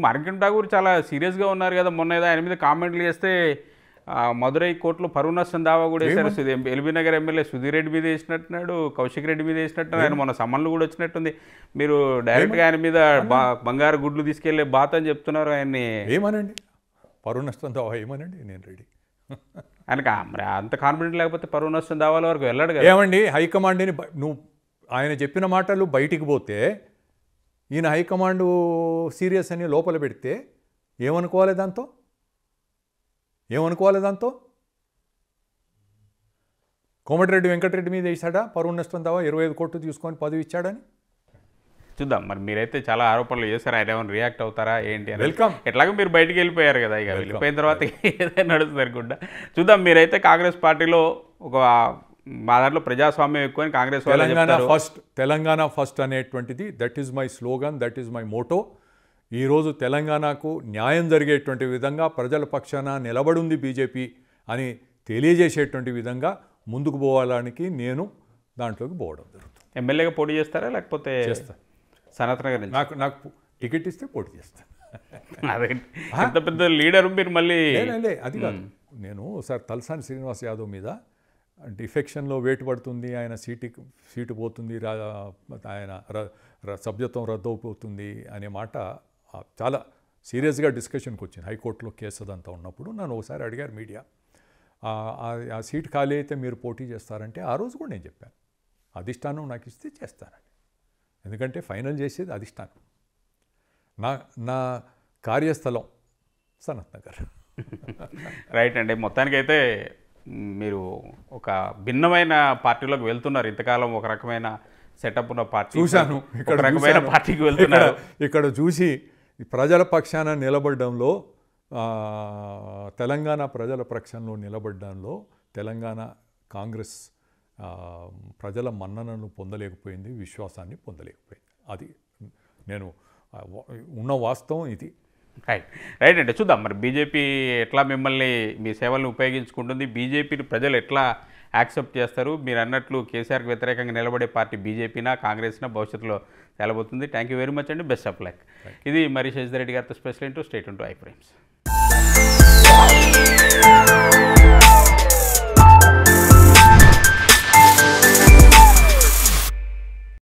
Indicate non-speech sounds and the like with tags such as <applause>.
ఇప్పుడు మర్గన్ ఠాగూర్ చాలా సీరియస్గా ఉన్నారు కదా మొన్న ఏదో ఆయన మీద కామెంట్లు చేస్తే మధురై కోర్టులో పరువు నష్టం దావా కూడా వేశారు ఎల్బీ నగర్ ఎమ్మెల్యే సుధీర్ రెడ్డి మీద వేసినట్టున్నాడు కౌశిక్ రెడ్డి మీద వేసినట్టు ఆయన మొన్న సమ్మన్లు కూడా వచ్చినట్టుంది మీరు డైరెక్ట్గా ఆయన మీద బంగారు గుడ్లు తీసుకెళ్లే బాత అని చెప్తున్నారు ఆయన్ని ఏమనండి పరువు నష్టం దావా ఏమనండి నేను రెడీ మరి అంత కాన్ఫిడెంట్ లేకపోతే పరువు నష్టం దావాల వరకు వెళ్ళాడు కదా ఏమండి హైకమాండ్ని నువ్వు ఆయన చెప్పిన మాటలు బయటికి పోతే ఈయన హైకమాండ్ సీరియస్ అని లోపల పెడితే ఏమనుకోవాలి దాంతో ఏమనుకోవాలి దాంతో కోమటిరెడ్డి వెంకటరెడ్డి మీద వేసాడా పరువు నష్టం తావా ఇరవై ఐదు కోట్లు తీసుకొని పదవి ఇచ్చాడని చూద్దాం మరి మీరైతే చాలా ఆరోపణలు చేశారు ఆయన ఏమైనా రియాక్ట్ అవుతారా ఏంటి అని వెల్కమ్ ఎట్లాగో మీరు బయటికి వెళ్ళిపోయారు కదా ఇక వెళ్ళిపోయిన తర్వాత ఏదైనా నడుస్తుంది అనుకుంటా చూద్దాం మీరైతే కాంగ్రెస్ పార్టీలో ఒక మా దాంట్లో ప్రజాస్వామ్యం ఎక్కువ అని Congress Telangana first Telangana first అనేటువంటిది that is my slogan that is my motto ఈరోజు తెలంగాణకు న్యాయం జరిగేటువంటి విధంగా ప్రజల పక్షాన నిలబడుంది బీజేపీ అని తెలియజేసేటువంటి విధంగా ముందుకు పోవడానికి నేను దాంట్లోకి పోవడం జరుగుతుంది ఎమ్మెల్యేగా పోటీ చేస్తారా లేకపోతే చేస్తా సనాతన గారు నాకు నాకు టికెట్ ఇస్తే పోటీ చేస్తాను అదే పెద్ద పెద్ద లీడర్ మీరు మళ్ళీ అది కాదు నేను ఒకసారి తలసాని శ్రీనివాస్ యాదవ్ మీద డిఫెక్షన్లో వేటు పడుతుంది ఆయన సీటు సీటు పోతుంది ఆయన సభ్యత్వం రద్దవుతుంది అనే మాట చాలా సీరియస్గా డిస్కషన్కి వచ్చింది హైకోర్టులో కేసు అదంతా ఉన్నప్పుడు నన్ను ఒకసారి అడిగారు మీడియా ఆ సీట్ ఖాళీ అయితే మీరు పోటీ చేస్తారంటే ఆ రోజు కూడా నేను చెప్పాను అధిష్టానం నాకు ఇస్తే చేస్తానని ఎందుకంటే ఫైనల్ చేసేది అధిష్టానం నా నా కార్యస్థలం సనత్ నగర్ <laughs> రైట్ అండి మొత్తానికైతే మీరు ఒక భిన్నమైన పార్టీలోకి వెళ్తున్నారు ఇంతకాలం ఒక రకమైన సెటప్ ఉన్న పార్టీ చూశాను ఇక్కడ రకమైన పార్టీకి వెళ్తున్నారు ఇక్కడ చూసి ప్రజల పక్షాన నిలబడడంలో తెలంగాణ ప్రజల పక్షంలో నిలబడడంలో తెలంగాణ కాంగ్రెస్ ప్రజల మన్ననను పొందలేకపోయింది విశ్వాసాన్ని పొందలేకపోయింది అది నేను ఉన్న వాస్తవం ఇది రైట్ రైట్ అంటే చూద్దాం మరి బీజేపీ ఎట్లా మిమ్మల్ని మీ సేవలను ఉపయోగించుకుంటుంది బీజేపీని ప్రజలు ఎట్లా యాక్సెప్ట్ చేస్తారు మీరు అన్నట్లు కేసీఆర్కి వ్యతిరేకంగా నిలబడే పార్టీ బీజేపీనా కాంగ్రెస్నా భవిష్యత్తులో తేలబోతుంది థ్యాంక్ యూ వెరీ మచ్ అండి బెస్ట్ ఆఫ్ లక్ ఇది మరి శశిధర్ రెడ్డి గారితో స్పెషల్ ఇంటూ స్టేట్ ఉంటూ ఐ ఫ్రేమ్స్